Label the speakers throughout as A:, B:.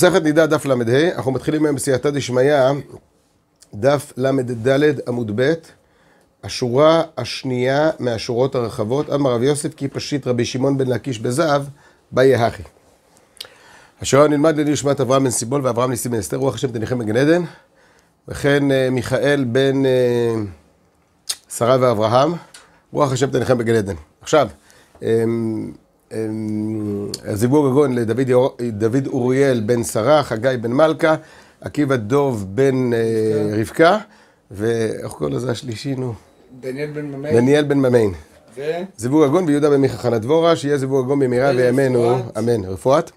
A: מסכת נידה דף ל"ה, אנחנו מתחילים היום בסייעתא דשמיא, דף ל"ד עמוד ב', השורה השנייה מהשורות הרחבות, אמר רב יוסף כי פשיט רבי שמעון בן לקיש בזהב, באי הכי. השורה נלמד לדין נשמת אברהם בן סיבול ואברהם ניסים בן אסתר, רוח השם תניחם בגן עדן, וכן אה, מיכאל בן אה, שרה ואברהם, רוח השם תניחם בגן עדן. עכשיו, אמ, אמ, הזיווג הגון לדוד אוריאל בן שרה, חגי בן מלכה, עקיבא דוב בן אה, רבקה, ואיך קורא לזה השלישי, נו? דניאל בן ממיין. דניאל בן ממיין. ו? זיווג הגון ויהודה בן מיכה חנה דבורה, שיהיה זיווג הגון במהרה וימינו, אמן. רפואת?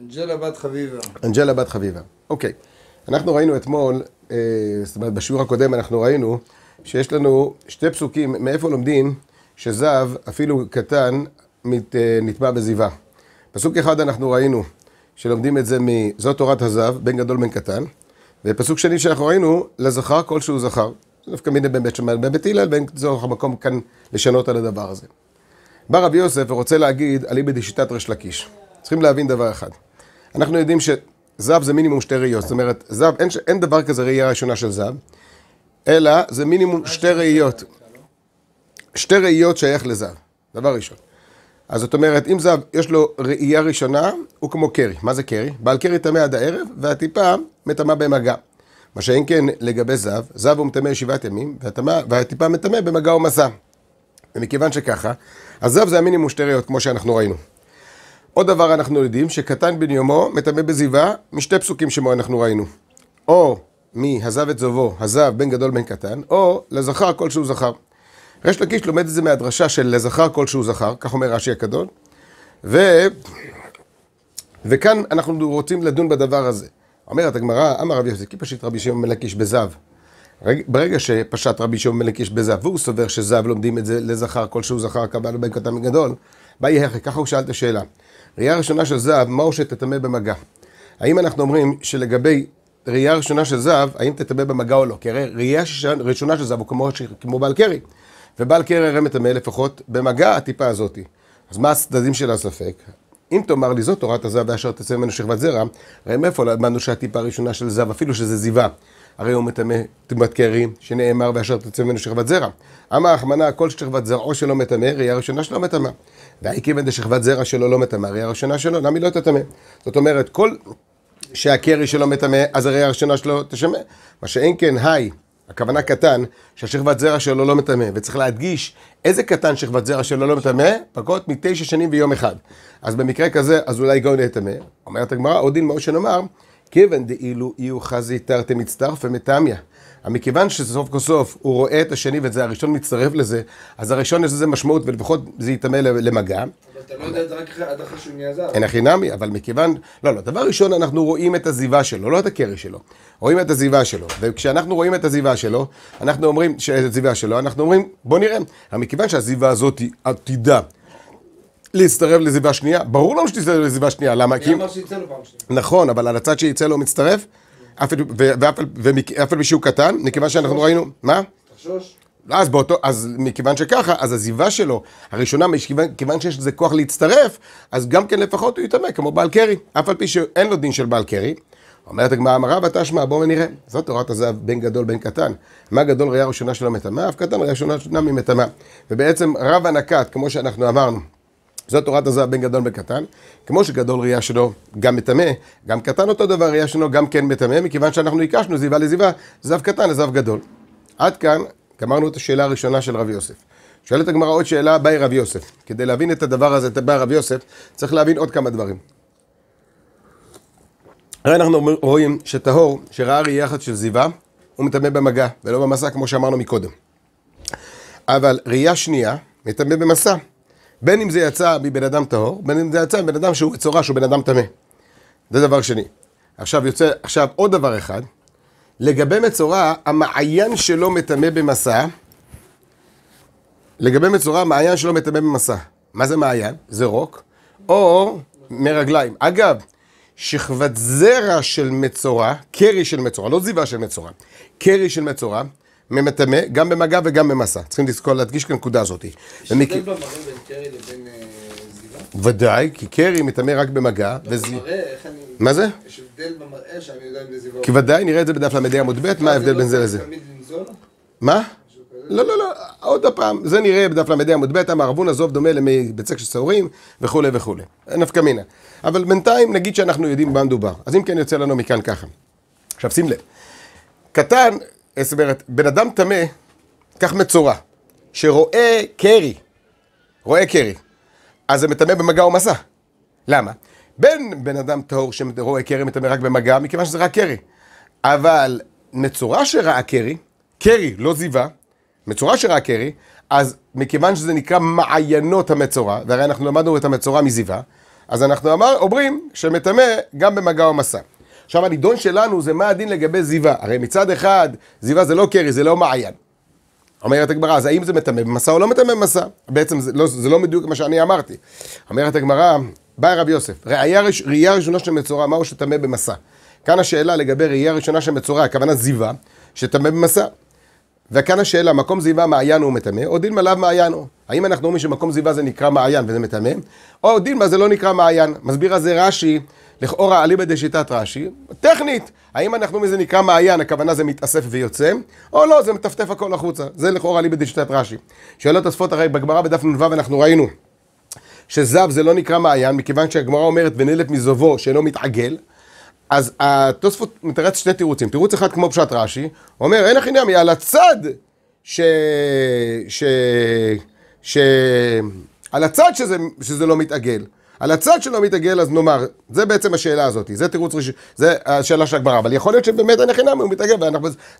A: אנג'לה בת חביבה. אנג'לה בת חביבה, אוקיי. אנחנו ראינו אתמול, אה, זאת אומרת בשיעור הקודם אנחנו ראינו שיש לנו שתי פסוקים, מאיפה לומדים שזב, אפילו קטן, מת, אה, נטבע בזיווה. פסוק אחד אנחנו ראינו, שלומדים את זה מ"זו תורת הזב", בן גדול בן קטן, ופסוק שני שאנחנו ראינו, לזכר כלשהו זכר. דווקא מיני בבית בית שמאי בבית הלל, ואין צורך המקום כאן לשנות על הדבר הזה. בא רבי יוסף ורוצה להגיד, אליבא דשיטת ריש לקיש. צריכים להבין דבר אחד. אנחנו יודעים שזב זה מינימום שתי ראיות, זאת אומרת, זב, אין, אין דבר כזה ראייה ראשונה של זב, אלא זה מינימום שתי ראיות. שתי ראיות שייך לזב, דבר ראשון. אז זאת אומרת, אם זב יש לו ראייה ראשונה, הוא כמו קרי. מה זה קרי? בעל קרי טמא עד הערב, והטיפה מטמא במגע. מה שאין כן לגבי זב, זב הוא מטמא שבעת ימים, והטמא, והטיפה מטמא במגע ומסע. ומכיוון שככה, אז זה המינימום שתי ראיות, כמו שאנחנו ראינו. עוד דבר אנחנו יודעים, שקטן בן יומו מטמא בזיבה משתי פסוקים שמו אנחנו ראינו. או מהזב את זובו, הזב בן גדול בן קטן, או לזכר כלשהו זכר. ריש לקיש לומד את זה מהדרשה של לזכר כל שהוא זכר, כך אומר רש"י הקדון. ו... וכאן אנחנו רוצים לדון בדבר הזה. אומרת הגמרא, אמר רבי יוסף, כי פשט רבי שמעון מלקיש בזב. ברגע שפשט רבי שמעון מלקיש בזב, והוא סובר שזב לומדים את זה לזכר, כל שהוא זכר, קבל בן קטן גדול, מגדול, יהיה אחרי? ככה הוא שאל את השאלה. ראייה ראשונה של זב, מהו שתטמא במגע? האם אנחנו אומרים שלגבי ראייה ראשונה של זב, האם תטמא במגע או לא? כי הרי ראייה ראשונה של זב הוא כמו, כמו בעל קרי. ובעל קרע הרי מטמא לפחות במגע הטיפה הזאתי. אז מה הצדדים של הספק? אם תאמר לי זאת תורת הזב ואשר תצא ממנו שכבת זרע, הרי מאיפה למדנו שהטיפה הראשונה של זב, אפילו שזה זיווה, הרי הוא מטמא טמאת קרי, שנאמר ואשר תצא ממנו שכבת זרע. אמר החמנה כל שכבת זרעו שלא מטמא, ראייה ראשונה שלא מטמא. והעיקבן דשכבת זרע שלו לא מטמא, ראייה ראשונה שלו, למה היא לא תטמא? זאת אומרת, כל שהקרי שלו מטמא, אז הראייה הראשונה שלו תשמא. מה שאין כן, היי. הכוונה קטן, שהשכבת זרע שלו לא מטמא, וצריך להדגיש איזה קטן שכבת זרע שלו לא מטמא, פחות מתשע שנים ויום אחד. אז במקרה כזה, אז אולי גאון יטמא. אומרת הגמרא, עוד דין מאוד שנאמר, כיוון דאילו יהיו חזי תרתי מצטרפי מתמיה. המכיוון שסוף כל סוף הוא רואה את השני וזה הראשון מצטרף לזה, אז הראשון יש לזה משמעות ולפחות זה יטמא למגע. אבל אתה לא יודע את זה רק עד אחרי שהוא נעזר. אין הכי נמי, אבל מכיוון... לא, לא, דבר ראשון אנחנו רואים את הזיבה שלו, לא את הקרי שלו. רואים את הזיבה שלו, וכשאנחנו רואים את הזיבה שלו, אנחנו אומרים, את הזיבה שלו, אנחנו אומרים, בוא נראה. מכיוון שהזיבה הזאת עתידה. להצטרף לזיבה שנייה? ברור לנו שתצטרף לזיבה שנייה, למה? כי... אמר שיצא לו פעם שנייה. נכון, אבל על הצד שיצא לו מצטרף, ואף על פי שהוא קטן, מכיוון שאנחנו ראינו... מה? תחשוש. לא, אז באותו, אז מכיוון שככה, אז עזיבה שלו, הראשונה, מכיוון שיש לזה כוח להצטרף, אז גם כן לפחות הוא יתעמק כמו בעל קרי. אף על פי שאין לו דין של בעל קרי, אומרת הגמרא, אמרה ותשמע, בואו ונראה. זאת תורת הזהב, בן גדול, בן קטן. מה גדול ראייה ראשונה של המטמא, אף קטן ראייה ראשונה ממטמא. ובעצם רב הנקת, כמו שאנחנו אמרנו, זו תורת הזהב בין גדול וקטן, כמו שגדול ראייה שלו גם מטמא, גם קטן אותו דבר ראייה שלו גם כן מטמא, מכיוון שאנחנו הקשנו זיווה לזיווה, זב קטן לזב גדול. עד כאן גמרנו את השאלה הראשונה של רב יוסף. שואלת הגמרא עוד שאלה, באי רב יוסף. כדי להבין את הדבר הזה, את הבא רב יוסף, צריך להבין עוד כמה דברים. הרי אנחנו רואים שטהור, שראה ראייה אחת של זיווה, הוא מטמא במגע, ולא במסע, כמו שאמרנו מקודם. אבל ראייה שנייה, מטמא במסע. בין אם זה יצא מבן אדם טהור, בין אם זה יצא מבן אדם שהוא מצורע, שהוא בן אדם טמא. זה דבר שני. עכשיו יוצא, עכשיו עוד דבר אחד. לגבי מצורע, המעיין שלו מטמא במסע. לגבי מצורע, המעיין שלו מטמא במסע. מה זה מעיין? זה רוק. או מרגליים. אגב, שכבת זרע של מצורע, קרי של מצורע, לא זיווה של מצורע, קרי של מצורע, ממטמא, גם במגע וגם במסע. צריכים לזכור להדגיש את הנקודה הזאת. יש הבדל במראה בין קרי לבין אה, זיווה? ודאי, כי קרי מטמא רק במגע. לא, במראה, איך אני... מה זה? יש הבדל במראה שאני יודע אם זה זיווה. כי לא. ודאי, נראה את זה בדף ל"ה עמוד ב', לא, מה ההבדל בין זה לזה. מה? לא, לא, לא, עוד פעם, זה נראה בדף ל"ה עמוד ב', אמר אבון עזוב דומה למי בצק של שעורים וכולי וכולי. נפקא מינה. אבל בינתיים נגיד שאנחנו יודעים במה מדובר. אז אם כן יוצא לנו מכאן ככה. עכשיו שים לב. קטן זאת אומרת, בן אדם טמא, קח מצורע, שרואה קרי, רואה קרי, אז זה מטמא במגע ומסע. למה? בין בן אדם טהור שרואה קרי מטמא רק במגע, מכיוון שזה רק קרי. אבל מצורע שראה קרי, קרי לא זיווה, מצורע שראה קרי, אז מכיוון שזה נקרא מעיינות המצורע, והרי אנחנו למדנו את המצורע מזיווה, אז אנחנו אמר, אומרים שמטמא גם במגע ומסע. עכשיו הנידון שלנו זה מה הדין לגבי זיווה. הרי מצד אחד, זיווה זה לא קרי, זה לא מעיין. אומרת הגמרא, אז האם זה מטמא במסע או לא מטמא במסע? בעצם זה לא, זה לא מדיוק מה שאני אמרתי. אומרת הגמרא, בא רב יוסף, ראייה, ראש, ראשונה של מצורע, מהו שטמא במסע? כאן השאלה לגבי ראייה ראשונה של מצורע, הכוונה זיווה, שטמא במסע. וכאן השאלה, מקום זיווה מעיין הוא מטמא, או דין מלאו מעיין הוא. האם אנחנו אומרים שמקום זיווה זה נקרא מעיין וזה מטמא? או דין מה זה לא נקרא מעיין. מסביר על זה רש"י, לכאורה אליבא דשיטת רש"י, טכנית, האם אנחנו אומרים זה נקרא מעיין, הכוונה זה מתאסף ויוצא, או לא, זה מטפטף הכל החוצה. זה לכאורה אליבא דשיטת רש"י. שאלות אספות הרי בגמרא בדף נ"ו אנחנו ראינו שזב זה לא נקרא מעיין, מכיוון שהגמרא אומרת ונלף מזובו שאינו מתעגל. אז התוספות מתרץ שני תירוצים. תירוץ אחד כמו פשט רש"י, אומר אין הכי נמי, על הצד ש... ש... שעל הצד שזה, שזה לא מתעגל. על הצד שלא מתעגל, אז נאמר, זה בעצם השאלה הזאת, זה תירוץ ראשון, זה השאלה של הגמרא, אבל יכול להיות שבאמת אין חינמי, הוא מתעגל,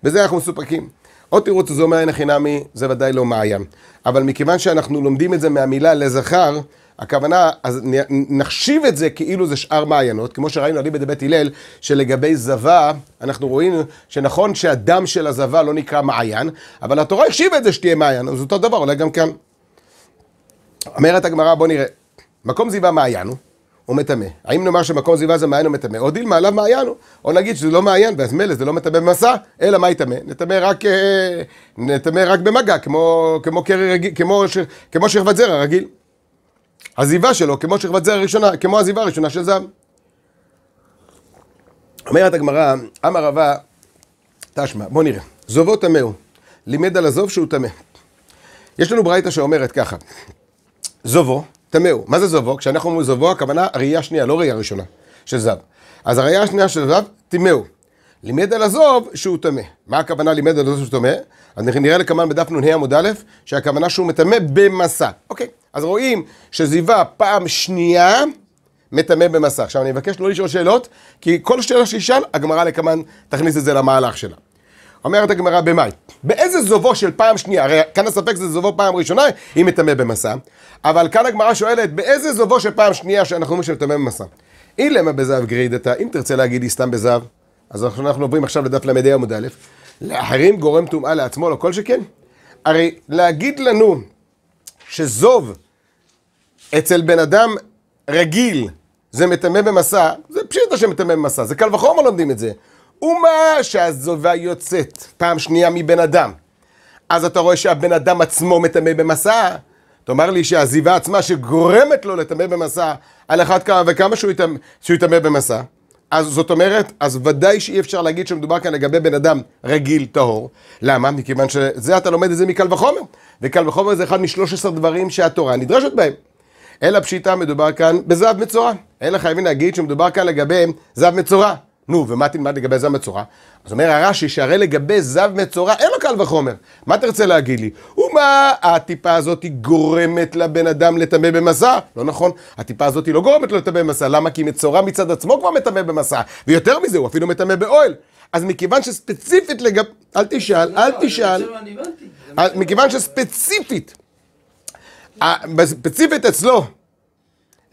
A: ובזה אנחנו מסופקים. עוד תירוץ זה אומר אין חינמי, זה ודאי לא מעיין. אבל מכיוון שאנחנו לומדים את זה מהמילה לזכר, הכוונה, אז נחשיב את זה כאילו זה שאר מעיינות, כמו שראינו עלי בדבית הלל, שלגבי זבה, אנחנו רואים שנכון שהדם של הזבה לא נקרא מעיין, אבל התורה החשיבה את זה שתהיה מעיין, אז אותו דבר, אולי גם כאן. אומרת הגמרא, בוא נראה. מקום זיווה מעיין הוא, הוא מטמא. האם נאמר שמקום זיווה זה מעיין הוא מטמא? או דילמה עליו מעיין הוא. או נגיד שזה לא מעיין, ואז מילא זה לא מטמא במסע, אלא מה יטמא? נטמא רק, אה, רק במגע, כמו, כמו, כרג, כמו, ש, כמו שכבת זרע רגיל. הזיווה שלו, כמו שכבת זרע ראשונה, כמו הזיווה הראשונה של זב. אומרת הגמרא, אמר רבה, תשמע, בוא נראה. זובו טמא לימד על הזוב שהוא טמא. יש לנו ברייתא שאומרת ככה, זובו, טמאו. מה זה זובו? כשאנחנו אומרים זובו, הכוונה ראייה שנייה, לא ראייה ראשונה של זב. אז הראייה השנייה של זב, טמאו. לימד על הזוב שהוא טמא. מה הכוונה לימד על הזוב שהוא טמא? אז נראה לכמובן בדף נ"ה עמוד א', שהכוונה שהוא מטמא במסע. אוקיי, אז רואים שזיווה פעם שנייה מטמא במסע. עכשיו אני מבקש לא לשאול שאלות, כי כל שאלה שישאל, הגמרא לכמובן תכניס את זה למהלך שלה. אומרת הגמרא במאי. באיזה זובו של פעם שנייה, הרי כאן הספק זה זובו פעם ראשונה, היא מטמא במסע, אבל כאן הגמרא שואלת, באיזה זובו של פעם שנייה שאנחנו אומרים שמטמא במסע? אילמה בזהב גרידתא, אם תרצה להגיד לי סתם בזהב, אז אנחנו עוברים עכשיו לדף ל"ה עמוד א', לאחרים גורם טומאה לעצמו, לא כל שכן. הרי להגיד לנו שזוב אצל בן אדם רגיל זה מטמא במסע, זה פשיטה שמטמא במסע, זה קל וחומר לומדים את זה. אומה שהזובה יוצאת, פעם שנייה מבן אדם. אז אתה רואה שהבן אדם עצמו מטמא במסע, תאמר לי שהזיבה עצמה שגורמת לו לטמא במסע, על אחת כמה וכמה שהוא יטמא יתמ... במסע. אז זאת אומרת, אז ודאי שאי אפשר להגיד שמדובר כאן לגבי בן אדם רגיל טהור. למה? מכיוון שזה אתה לומד את זה מקל וחומר. וקל וחומר זה אחד משלוש עשר דברים שהתורה נדרשת בהם. אלא פשיטה מדובר כאן בזהב מצורע. אלא חייבים להגיד שמדובר כאן לגבי זהב מצורע. נו, ומה תלמד לגבי זב מצורע? אז אומר הרש"י, שהרי לגבי זב מצורע אין לו קל וחומר. מה תרצה להגיד לי? ומה הטיפה הזאת גורמת לבן אדם לטמא במסע? לא נכון, הטיפה הזאת לא גורמת לו לטמא במסע. למה? כי מצורע מצד עצמו כבר מטמא במסע. ויותר מזה, הוא אפילו מטמא באוהל. אז מכיוון שספציפית לגבי... אל תשאל, לא אל תשאל. אה, מכיוון שספציפית, ספציפית אצלו,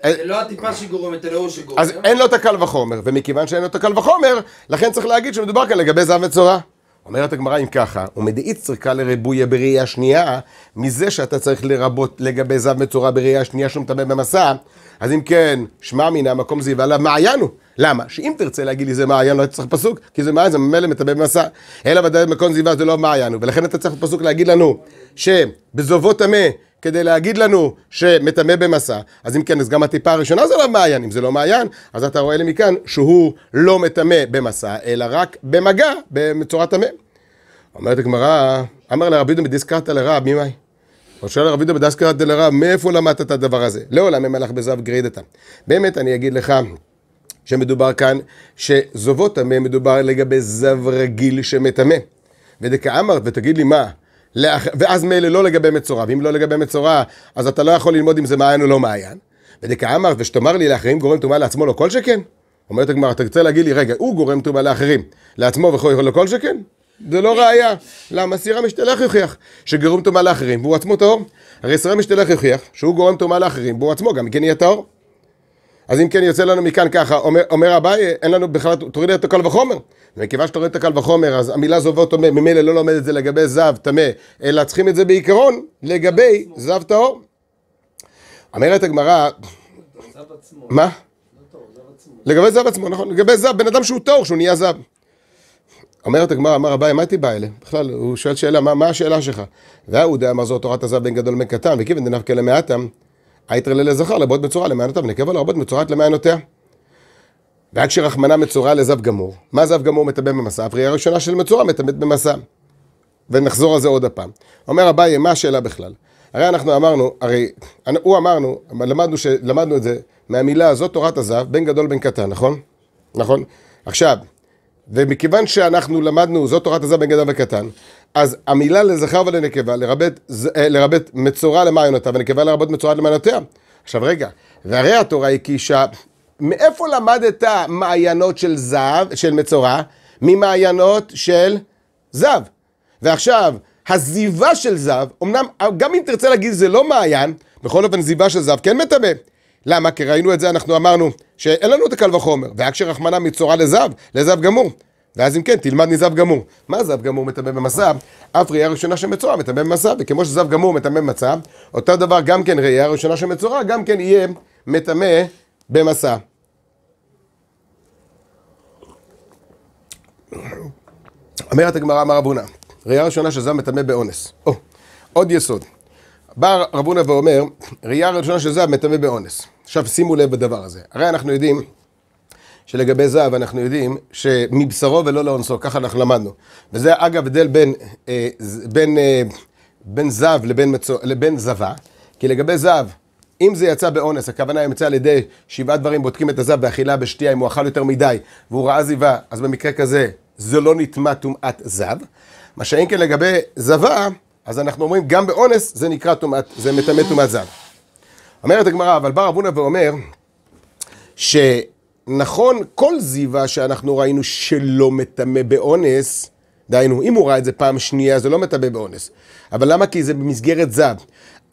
A: אה, זה לא הטיפה שגורמת, אלא הוא שגורם. אז אין לו את הקל וחומר, ומכיוון שאין לו את הקל וחומר, לכן צריך להגיד שמדובר כאן לגבי זהב וצורה. אומרת הגמרא אם ככה, ומדאית צריכה לריבויה בראייה שנייה, מזה שאתה צריך לרבות לגבי זב מצורע בראייה שנייה שהוא מטמא במסע, אז אם כן, שמע מן המקום זיבה מעיין הוא. למה? שאם תרצה להגיד לי זה מעיין, לא צריך פסוק, כי זה מעיין, זה ממילא מטבע במסע. אלא ודאי מקום זיווה זה לא מעיין הוא, ולכן אתה צריך פסוק להגיד לנו, שבזובו טמא, כדי להגיד לנו שמטמא במסע, אז אם כן, אז גם הטיפה הראשונה זה לא מעיין, אם זה לא מעיין, אז אתה רואה לי מכאן שהוא לא מטמא במסע, אלא רק במגע, בצורת טמא. אומרת הגמרא, אמר לרבי יהודה בדיסקרתא לרב, ממאי? הוא שואל רבי יהודה בדיסקרתא לרב, מאיפה למדת את הדבר הזה? לעולם הם מלך בזב גרידתם. באמת, אני אגיד לך, שמדובר כאן, שזובו טמא מדובר לגבי זב רגיל שמטמא. ודכאמרת, ותגיד לי מה, לאח... ואז מילא לא לגבי מצורע, ואם לא לגבי מצורע, אז אתה לא יכול ללמוד אם זה מעיין או לא מעיין. ודכאמרת, ושתאמר לי לאחרים גורם טומאה לעצמו לא כל שכן? אומרת הגמרא, אתה רוצה להגיד לי, רגע, הוא גורם טומאה לאחרים, לעצמו וכל לא כל שכן? זה לא ראייה. למה? סירה משתלח יוכיח שגורם טומאה לאחרים והוא עצמו טהור. הרי סירה משתלח יוכיח שהוא גורם טומאה לאחרים והוא עצמו גם כן יהיה טהור. אז אם כן יוצא לנו מכאן ככה, אומר, אומר אביי, אין לנו בכלל, תוריד את הקל וחומר. ומכיוון שאתה רואה את הקל וחומר, אז המילה זובו טמא, ממילא לא לומד את זה לגבי זב טמא, אלא צריכים את זה בעיקרון לגבי זב טהור. אומרת הגמרא, מה? לגבי זב עצמו, נכון, לגבי זב, בן אדם שהוא טהור, שהוא נהיה זב. אומרת הגמרא, אמר אביי, מה תיבא אלה? בכלל, הוא שואל שאלה, מה, מה השאלה שלך? והאודה אמר זו תורת הזב בן גדול בן קטן, וכיוון דנפקא למעטם, היתרלה לזכר לבעוט בצורה למענותיו, נקבה לרבות מצורעת למענותיה. ועד שרחמנה מצורע לזב גמור, מה זב גמור מטבא במסע? הפרייה הראשונה של מצורע מטבאת במסע. ונחזור על זה עוד הפעם. אומר אביי, מה השאלה בכלל? הרי אנחנו אמרנו, הרי הוא אמרנו, למדנו, ש, למדנו את זה מהמילה הזאת, תורת הזב, בן גדול בן קטן, נכון? נכון? עכשיו, ומכיוון שאנחנו למדנו, זאת תורת הזר בן גדול וקטן, אז המילה לזכר ולנקבה, לרבת, אה, לרבת מצורע למעיונותיו, ונקבה לרבות מצורעת למעיונותיה. עכשיו רגע, והרי התורה היא כי שה... מאיפה למדת מעיינות של זהב, של מצורע? ממעיינות של זב. ועכשיו, הזיבה של זב, אמנם, גם אם תרצה להגיד זה לא מעיין, בכל אופן זיבה של זב כן מטמא. למה? כי ראינו את זה, אנחנו אמרנו שאין לנו את הקל וחומר, ורק שרחמנא מצורע לזב, לזב גמור. ואז אם כן, תלמד מזב גמור. מה זב גמור מטמא במסע? אף ראייה ראשונה שמצורע מטמא במסע, וכמו שזב גמור מטמא במסע, אותו דבר גם כן ראייה ראשונה שמצורע, גם כן יהיה מטמא במסע. אומרת הגמרא, אמר רב ראייה ראשונה שזב מטמא באונס. או, עוד יסוד. בא רב הונא ואומר, ראייה ראשונה של זהב מטמא באונס. עכשיו שימו לב בדבר הזה. הרי אנחנו יודעים שלגבי זהב אנחנו יודעים שמבשרו ולא לאונסו, ככה אנחנו למדנו. וזה אגב הבדל בין, אה, בין, אה, בין זהב לבין, מצו, לבין זבה, כי לגבי זהב, אם זה יצא באונס, הכוונה ימצא על ידי שבעה דברים בודקים את הזב באכילה, בשתייה, אם הוא אכל יותר מדי והוא ראה זיווה, אז במקרה כזה זה לא נטמע טומאת זב. מה שאם כן לגבי זבה, אז אנחנו אומרים, גם באונס זה נקרא טומאת, זה מטמא טומאת זב. אומרת הגמרא, אבל בר אבונה ואומר, שנכון כל זיווה שאנחנו ראינו שלא מטמא באונס, דהיינו, אם הוא ראה את זה פעם שנייה, זה לא מטמא באונס. אבל למה? כי זה במסגרת זב.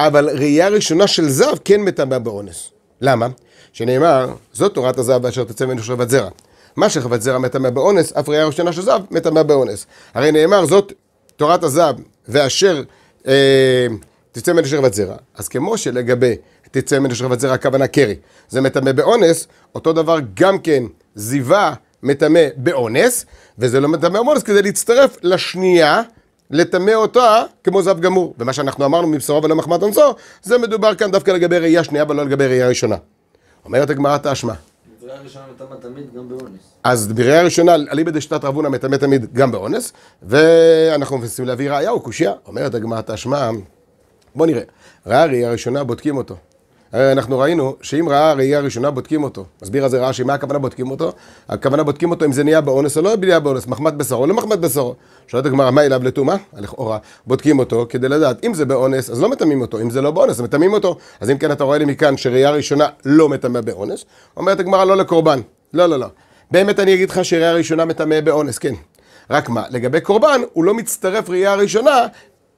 A: אבל ראייה ראשונה של זב כן מטמא באונס. למה? שנאמר, זאת תורת הזב באשר תצא ממנו שכבת זרע. מה שכבת זרע מטמא באונס, אף ראייה ראשונה של זב מטמא באונס. הרי נאמר, זאת תורת הזב ואשר אה, תצא מן אשר זרע. אז כמו שלגבי תצא מן אשר זרע, הכוונה קרי, זה מטמא באונס, אותו דבר גם כן זיווה מטמא באונס, וזה לא מטמא באונס כדי להצטרף לשנייה. לטמא אותה כמו זב גמור. ומה שאנחנו אמרנו מבשרו ולא מחמת אונסו, זה מדובר כאן דווקא לגבי ראייה שנייה ולא לגבי ראייה ראשונה. אומרת הגמרא תאשמה, אז בריאה ראשונה, אליבא דשתת רבונה מטמא תמיד גם באונס, ואנחנו מנסים להביא ראייה או קושייה, אומרת הגמרא תשמע, בוא נראה, ראיה ראייה ראשונה בודקים אותו. הרי אה, אנחנו ראינו שאם ראה ראייה ראשונה בודקים אותו. מסביר על זה רש"י, מה הכוונה בודקים אותו? הכוונה בודקים אותו אם זה נהיה באונס או לא נהיה באונס, מחמת בשרו או לא מחמת בשרו. שואלת הגמרא, מה אליו לטומאה? לכאורה, בודקים אותו כדי לדעת, אם זה באונס אז לא מטמאים אותו, אם זה לא באונס אז מטמאים אותו. אז אם כן אתה רואה לי מכאן שראייה ראשונה לא מטמאה באונס, אומרת הגמרא לא לקורבן. לא, לא, לא. באמת אני אגיד לך שראייה ראשונה מטמאה באונס, כן. רק מה, לגבי קורבן, הוא לא מצטרף ראייה ראשונה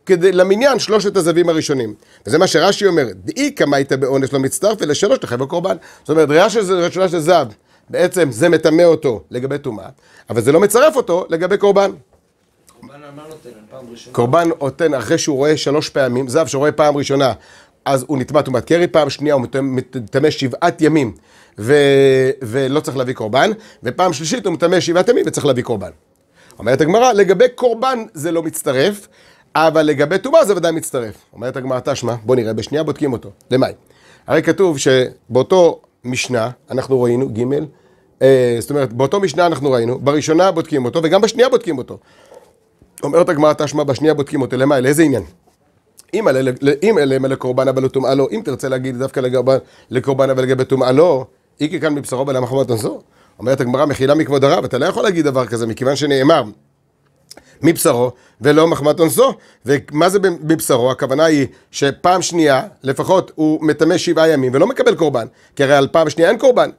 A: כדי, למניין שלושת הזווים הראשונים. וזה מה שרש"י אומר, דאי כמה היית באונס לא מצטרף, אלא שלוש תחייב הקורבן. זאת אומרת, ראייה של ראשונה של זב, בעצם זה מטמא אותו לגבי טומאה, אבל זה לא מצרף אותו לגבי קורבן. קורבן נותן אחרי שהוא רואה שלוש פעמים, זב שרואה פעם ראשונה, אז הוא נטמא טומאת קרי, פעם שנייה הוא מטמא שבעת ימים ו... ולא צריך להביא קורבן, ופעם שלישית הוא מטמא שבעת ימים וצריך להביא קורבן. אומרת הגמרא, לגבי קורבן זה לא מצטרף, אבל לגבי טומאה זה ודאי מצטרף. אומרת הגמרא תשמע, בוא נראה, בשנייה בודקים אותו. למאי? הרי כתוב שבאותו משנה, אנחנו ראינו, ג', אה, זאת אומרת, באותו משנה אנחנו ראינו, בראשונה בודקים אותו, וגם בשנייה בודקים אותו. אומרת הגמרא תשמע, בשנייה בודקים אותו, למאי? לאיזה עניין? אם אלה, אם אלה לקורבן אבל לטומאה לא, לא, אם תרצה להגיד דווקא לקורבן, לקורבן אבל לגבי טומאה לא, איקי כאן מבשרו ולמה חומת נזור. אומרת הגמרא, מחילה מכבוד הרב, אתה לא יכול להגיד דבר כזה, מכיוון שנאמר, מבשרו, ולא מחמת אונסו. ומה זה מבשרו? הכוונה היא שפעם שנייה, לפחות הוא מטמא שבעה ימים ולא מקבל קורבן, כי הרי על פעם שנייה אין קורבן.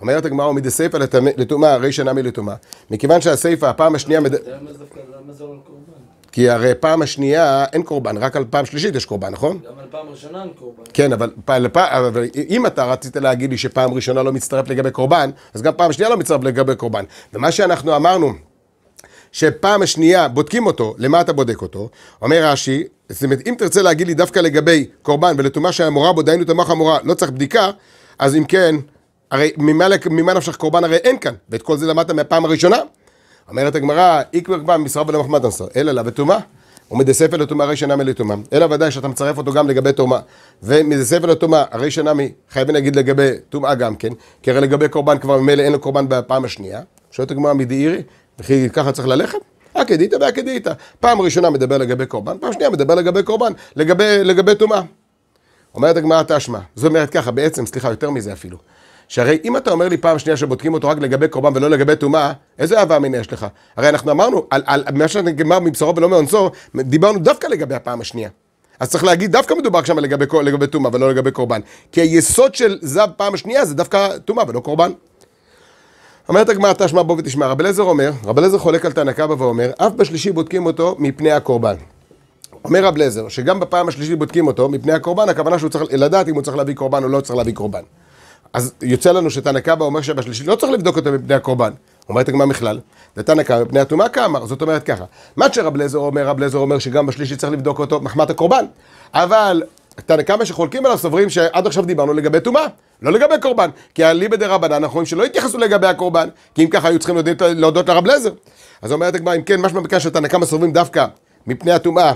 A: אומרת הגמרא, ומדי סיפא לטומאה, הרי שנה מלטומאה. מכיוון שהסיפא, הפעם השנייה... לא כי הרי פעם השנייה אין קורבן, רק על פעם שלישית יש קורבן, נכון? גם על פעם ראשונה אין קורבן. כן, אבל, לפ... אבל אם אתה רצית להגיד לי שפעם ראשונה לא מצטרף לגבי קורבן, אז גם פעם שנייה לא מצטרף לגבי קורבן. ומה שאנחנו אמרנו... שפעם שנייה בודקים אותו, למה אתה בודק אותו? אומר רש"י, זאת אומרת, אם תרצה להגיד לי דווקא לגבי קורבן ולטומאה שהמורה בו, דהיינו טמאה המורה, לא צריך בדיקה, אז אם כן, הרי ממה, ממה נפשך קורבן הרי אין כאן, ואת כל זה למדת מהפעם הראשונה. אומרת הגמרא, איקבר כבר מסרב ולמחמד נסר, אלא לה וטומאה. ומדי ספר לטומאה הרי שאינה מלטומאה. אלא ודאי שאתה מצרף אותו גם לגבי טומאה. ומדי ספר לטומאה הרי שאינה מ... חייבים להגיד לגבי טומאה גם כן, כי הרי לגבי קורבן כבר ממילא אין לו קורבן בפעם השנייה. שואלת הגמרא מדי עירי, וכי ככה צריך ללכת? אקדיתא ואקדיתא. פעם ראשונה מדבר לגבי קורבן, פעם שנייה מדבר לגבי קורבן, לגבי לגבי טומאה. אומרת הגמרא תשמע, זאת אומרת ככה, בעצם, סליחה, יותר מזה אפילו. שהרי אם אתה אומר לי פעם שנייה שבודקים אותו רק לגבי קורבן ולא לגבי טומאה, איזה אהבה מיני יש לך? הרי אנחנו אמרנו, על, על מה שנגמר מבשרו ולא מאונסו, דיברנו דווקא לגבי הפעם השנייה. אז צריך להגיד, דווקא מדובר שם לגבי טומאה ולא לגבי קורבן. כי היסוד של זב פעם השנייה זה דווקא טומאה ולא קורבן. אומרת הגמרא תשמע בו ותשמע, רב אליעזר אומר, רב אליעזר חולק על תנא קבא ואומר, אף בשלישי בודקים אותו מפני הקורבן. אומר רב אליעזר, שגם בפעם השלישית בודקים אותו מפני הקורבן, הכוונה שהוא צריך לדעת אם הוא צריך להביא קורבן או לא צריך להביא קורבן. אז יוצא לנו שתנא קבא אומר שבשלישית לא צריך לבדוק אותו מפני הקורבן. אומרת הגמרא מכלל, ותנא קבא מפני הטומאה כאמר, זאת אומרת ככה, מה שרב לזר אומר, רב לזר אומר שגם בשלישי צריך לבדוק אותו מחמת הקורבן, אבל תנא קמא שחולקים עליו סוברים שעד עכשיו דיברנו לגבי טומאה, לא לגבי קורבן. כי אליבא דרבנן אנחנו רואים שלא התייחסו לגבי הקורבן, כי אם ככה היו צריכים להודות, להודות לרב לזר. אז אומרת הגמרא, אם כן, משמע בכך שתנא קמא סוברים דווקא מפני הטומאה.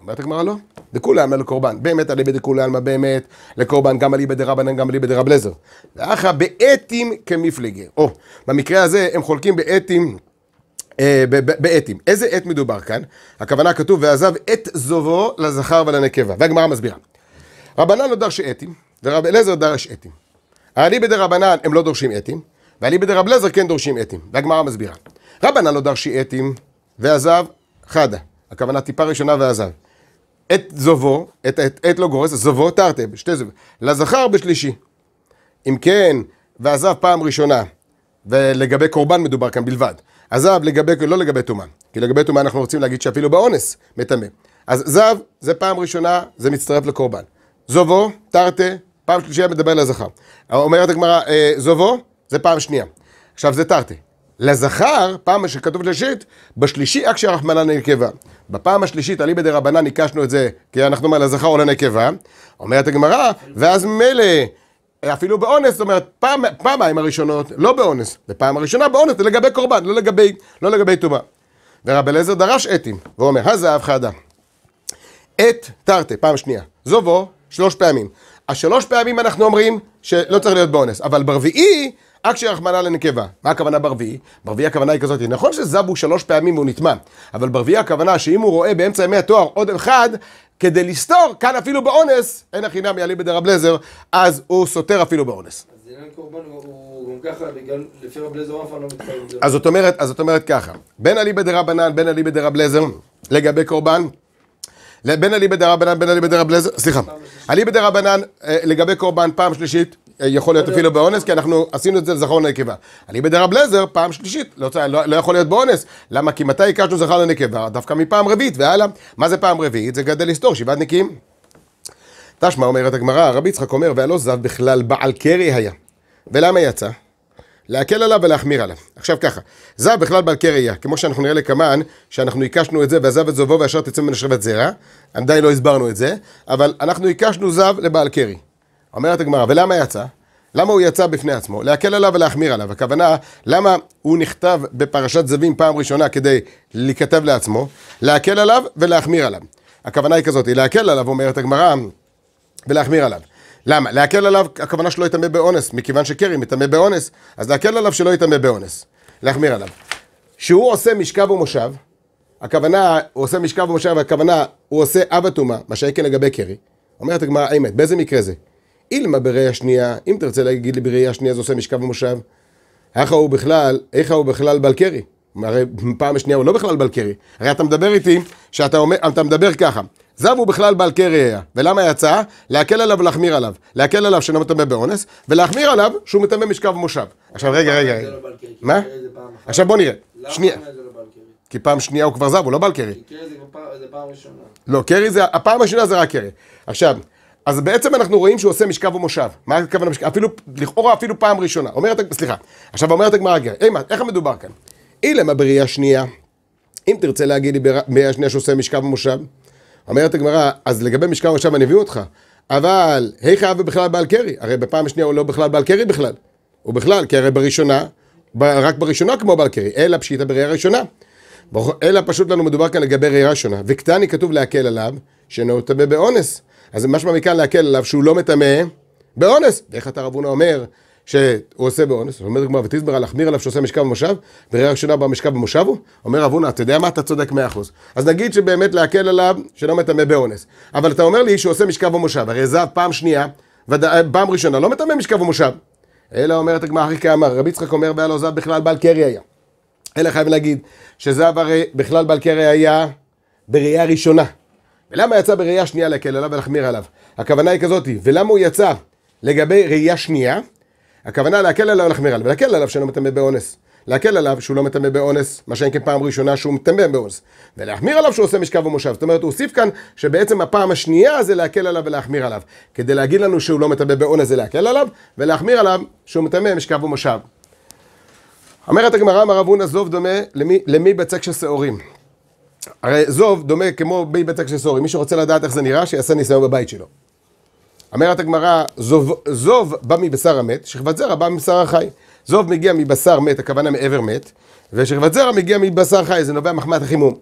A: אומרת הגמרא לא, דכולי עלמא לקורבן, באמת הליבא דכולי עלמא באמת לקורבן, גם אליבא דרבנן, גם אליבא דרב לזר. ואחא באתים כמפלגי. או, במקרה הזה הם חולקים באתים. אה, בעטים. איזה עת מדובר כאן? הכוונה כתוב, ועזב את זובו לזכר ולנקבה. והגמרא מסבירה. רבנן לא דרש אתים, ורב אליעזר דרש אתים. האליבא דרבנן הם לא דורשים אתים, והאליבא דרב אליעזר כן דורשים אתים, והגמרא מסבירה. רבנן לא דרשי אתים, ועזב חדה, הכוונה טיפה ראשונה ועזב. את זובו, את, את, את לא גורס, זובו תרתי, שתי זובו, לזכר בשלישי. אם כן, ועזב פעם ראשונה, ולגבי קורבן מדובר כאן בלבד. עזב לגבי, לא לגבי טומאה, כי לגבי טומאה אנחנו רוצים להגיד שאפילו באונס מטמא. אז זב, זה פעם ראשונה, זה מצטרף לקורבן. זובו, תרתי, פעם שלישיה מדבר לזכר. אומרת הגמרא, אה, זובו, זה פעם שנייה. עכשיו זה תרתי. לזכר, פעם שכתוב שלישית, בשלישי אקשי רחמנא נקבה. בפעם השלישית, אליבא דרבנן, ניקשנו את זה, כי אנחנו אומרים לזכר או לנקבה. אומרת הגמרא, ואז מילא... אפילו באונס, זאת אומרת, פעם, פעמיים הראשונות, לא באונס, ופעם הראשונה באונס, זה לגבי קורבן, לא לגבי, לא לגבי טומאה. ורב אליעזר דרש אתים, ואומר, הזהב חדה. את תרתי, פעם שנייה. זובו, שלוש פעמים. השלוש פעמים אנחנו אומרים שלא צריך להיות באונס, אבל ברביעי, רק שרחמנא לנקבה. מה הכוונה ברביעי? ברביעי הכוונה היא כזאת, נכון שזבו שלוש פעמים והוא נטמע, אבל ברביעי הכוונה שאם הוא רואה באמצע ימי התואר עוד אחד, כדי לסתור, כאן אפילו באונס, אין החינם יעלים בדרב לזר, אז הוא סותר אפילו באונס. אז זאת אומרת ככה, בין אליבא דרבנן, בין אליבא דרב לזר, לגבי קורבן, בין אליבא דרבנן, בין אליבא דרבלזר, סליחה, אליבא דרבנן אה, לגבי קורבן פעם שלישית, אה, יכול להיות אפילו באונס, כי אנחנו עשינו את זה לזכר לנקבה. אליבא דרבלזר פעם שלישית, לא, לא-, לא יכול להיות באונס. למה? כי מתי הקשנו זכר לנקבה? דווקא מפעם רביעית והלאה. מה זה פעם רביעית? זה גדל היסטור, שבעת נקיים. תשמע אומרת הגמרא, רבי יצחק אומר, והלא זב בכלל בעל קרי היה. ולמה יצא? להקל עליו ולהחמיר עליו. עכשיו ככה, זב בכלל בעל קריה, כמו שאנחנו נראה לקמן, שאנחנו הקשנו את זה, ועזב את זובו וישר תצא ממנו שבת זרע, עדיין לא הסברנו את זה, אבל אנחנו הקשנו זב לבעל קרי. אומרת הגמרא, ולמה יצא? למה הוא יצא בפני עצמו? להקל עליו ולהחמיר עליו. הכוונה, למה הוא נכתב בפרשת זבים פעם ראשונה כדי להיכתב לעצמו? להקל עליו ולהחמיר עליו. הכוונה היא כזאת, היא להקל עליו, אומרת הגמרא, ולהחמיר עליו. למה? להקל עליו, הכוונה שלא יטמא באונס, מכיוון שקרי מטמא באונס, אז להקל עליו שלא יטמא באונס. להחמיר עליו. שהוא עושה משכב ומושב, הכוונה, הוא עושה משכב ומושב, הכוונה, הוא עושה אב הטומאה, מה שהיה כן לגבי קרי. אומרת הגמרא, האמת, באיזה מקרה זה? אילמה בראייה שנייה, אם תרצה להגיד לי בראייה שנייה זה עושה משכב ומושב, איך הוא בכלל, איך הוא בכלל בעל קרי? הרי פעם שנייה הוא לא בכלל בעל קרי, הרי אתה מדבר איתי, שאתה אומר, אתה מדבר ככה, זב הוא בכלל בעל קריה. ולמה יצא? להקל עליו ולהחמיר עליו. להקל עליו שאינו מטמא באונס, ולהחמיר עליו שהוא מטמא משכב מושב. עכשיו רגע, רגע, רגע. לא מה? עכשיו בוא נראה. שנייה. לא כי פעם שנייה הוא כבר זב, הוא לא בעל קרי. קרי זה פעם ראשונה. לא, קרי זה, הפעם הראשונה זה רק קרי. עכשיו, אז בעצם אנחנו רואים שהוא עושה משכב ומושב. מה הכוונה משכב? אפילו, לכאורה אפילו פעם ראשונה. אומרת, סליחה. עכשיו אומרת הגמרא, איך מדובר כאן? אילם הבריאה שנייה, אם תרצה להגיד לי בריאה שנייה שעושה משכב ומושב, אומרת הגמרא, אז לגבי משכן ראשם אני אביא אותך, אבל היכא אבי בכלל בעל קרי, הרי בפעם השנייה הוא לא בכלל בעל קרי בכלל, הוא בכלל, כי הרי בראשונה, רק בראשונה כמו בעל קרי, אלא פשיטא בראייה ראשונה. אלא פשוט לנו מדובר כאן לגבי ראייה ראשונה. וקטני כתוב להקל עליו, שאינו טמא באונס. אז משמע מכאן להקל עליו שהוא לא מטמא באונס. ואיך אתה רב הונא אומר שהוא עושה באונס, אומרת הגמרא, ותזמר על להחמיר עליו שעושה משכב במושב, וראה ראשונה בא משכב הוא, אומר אבונה, אתה יודע מה, אתה צודק מאה אחוז. אז נגיד שבאמת להקל עליו שלא מטמא באונס, אבל אתה אומר לי שהוא עושה משכב במושב, הרי זהב פעם שנייה, וד... אה, פעם ראשונה, לא מטמא משכב במושב. אלא אומרת הגמרא, אחי כאמר, רבי יצחק אומר, והיה לו זהב בכלל בעל קרי היה. אלא חייב להגיד, שזהב הרי בכלל בעל קרי היה בראייה ראשונה. ולמה יצא בראייה שנייה להקל עליו ולהחמיר עליו? הכוונה היא כזאתי, ולמה הוא יצא לגבי ראייה שנייה? הכוונה להקל עליו ולהחמיר עליו, ולהקל עליו שאינו מטמא באונס. להקל עליו שהוא לא מטמא באונס, מה שאין כפעם כן ראשונה שהוא מטמא באונס. ולהחמיר עליו שהוא עושה משכב ומושב. זאת אומרת, הוא הוסיף כאן שבעצם הפעם השנייה זה להקל עליו ולהחמיר עליו. כדי להגיד לנו שהוא לא מטמא באונס זה להקל עליו, ולהחמיר עליו שהוא מטמא משכב ומושב. אומרת הגמרא, מר רב הונא זוב דומה למי, למי בצק של שעורים. הרי זוב דומה כמו מי בצק של שעורים. מי שרוצה לדעת איך זה נראה, שיעשה ניסיון בבית שלו. אומרת הגמרא, זוב, זוב בא מבשר המת, שכבת זרע בא מבשר החי. זוב מגיע מבשר מת, הכוונה מעבר מת, ושכבת זרע מגיע מבשר חי, זה נובע מחמת החימום.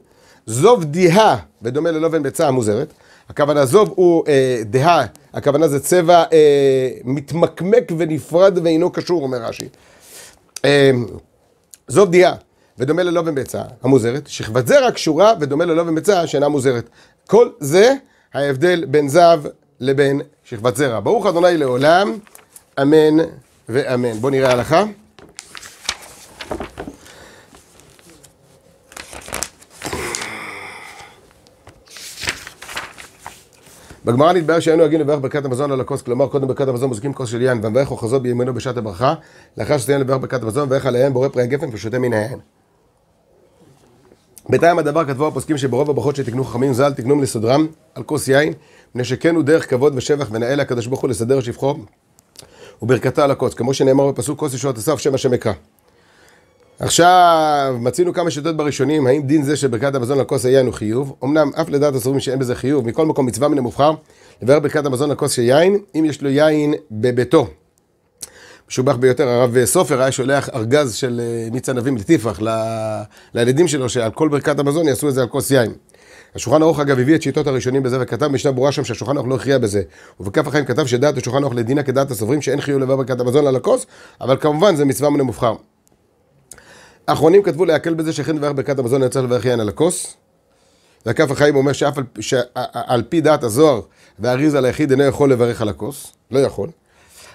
A: זוב דיהה, בדומה ללובן ביצה המוזרת, הכוונה זוב הוא אה, דהה, הכוונה זה צבע אה, מתמקמק ונפרד ואינו קשור, אומר רש"י. אה, זוב דיהה, ודומה ללובן ביצה המוזרת, שכבת זרע קשורה ודומה ללובן ביצה שאינה מוזרת. כל זה ההבדל בין זב לבין שכבת זרע. ברוך אדוני לעולם, אמן ואמן. בואו נראה הלכה. בגמרא נתבהר שהיינו הגיעים לברך ברכת המזון על לא הכוס, כלומר קודם ברכת המזון מוזיקים כוס של יין, והמברך אוחזו בימינו בשעת הברכה, לאחר שסיים לברך ברכת המזון, ומברך עליהם בורא פרי הגפן ושותה מן ההן. בינתיים הדבר כתבו הפוסקים שברוב הברכות שתקנו חכמים ז"ל תקנו לסדרם על כוס יין, מפני שכן הוא דרך כבוד ושבח ונאה הקדוש ברוך הוא לסדר שבחו וברכתה על הכוס, כמו שנאמר בפסוק כוס ישועת הסף שם השם אקרא. עכשיו, מצינו כמה שיטות בראשונים, האם דין זה של ברכת המזון על כוס היין הוא חיוב? אמנם, אף לדעת הסוברים שאין בזה חיוב, מכל מקום מצווה מן המובחר לברך ברכת המזון על כוס של יין, אם יש לו יין בביתו, משובח ביותר, הרב סופר היה שולח ארגז של אה, מיץ ענבים לטיפח, ל... לילדים שלו, שעל כל ברכת המזון יעשו את זה על כוס יין. השולחן ערוך אגב הביא את שיטות הראשונים בזה וכתב משנה ברורה שם שהשולחן ערוך לא הכריע בזה. ובכף החיים כתב שדעת השולחן ערוך לדינה כדעת הסוברים שאין חיוב לבוא ברכת המזון על הכוס, אבל כמובן זה מצווה מן המובחר. האחרונים כתבו להקל בזה שכן לברך ברכת המזון היה לברך יין על הכוס. וכף החיים אומר שאף על, שעל פי דעת הזוהר והאריזה ליחיד אינו יכול לברך על הכוס, לא יכול.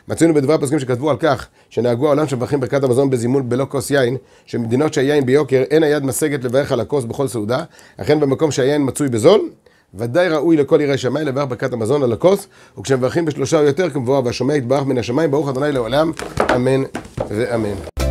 A: מצאינו בדבר הפוסקים שכתבו על כך שנהגו העולם שמברכים ברכת המזון בזימון בלא כוס יין, שמדינות שהיין ביוקר אין היד משגת לברך על הכוס בכל סעודה, אכן במקום שהיין מצוי בזול, ודאי ראוי לכל ירא שמיים לברך ברכת המזון על הכוס, וכשמברכים בשלושה או יותר כמבואה והשומע יתברך מן השמיים, ברוך ה' לעולם, אמן ואמן.